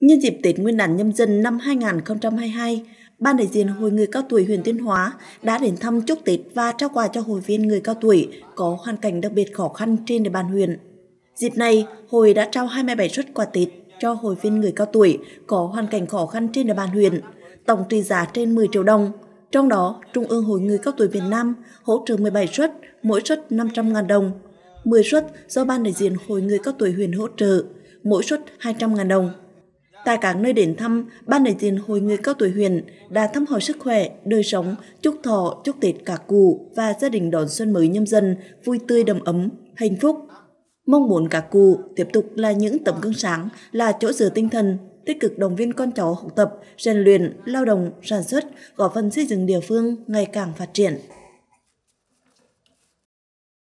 Nhân dịp Tết Nguyên đán nhâm Dân năm 2022, Ban đại diện Hội người cao tuổi huyện Tuyên Hóa đã đến thăm chúc Tết và trao quà cho hội viên người cao tuổi có hoàn cảnh đặc biệt khó khăn trên địa bàn huyện. Dịp này, hội đã trao 27 suất quà Tết cho hội viên người cao tuổi có hoàn cảnh khó khăn trên địa bàn huyện, tổng trị giá trên 10 triệu đồng. Trong đó, Trung ương Hội người cao tuổi Việt Nam hỗ trợ 17 suất, mỗi suất 500.000 đồng. 10 suất do Ban đại diện Hội người cao tuổi huyện hỗ trợ, mỗi suất 200.000 đồng tại các nơi đến thăm, Ban đại diện Hội người cao tuổi huyện đã thăm hỏi sức khỏe, đời sống, chúc thọ, chúc Tết cả cụ và gia đình đón xuân mới nhâm dân vui tươi đầm ấm, hạnh phúc. Mong muốn cả cụ tiếp tục là những tấm gương sáng, là chỗ dựa tinh thần, tích cực động viên con cháu học tập, rèn luyện, lao động, sản xuất, góp phần xây dựng địa phương ngày càng phát triển.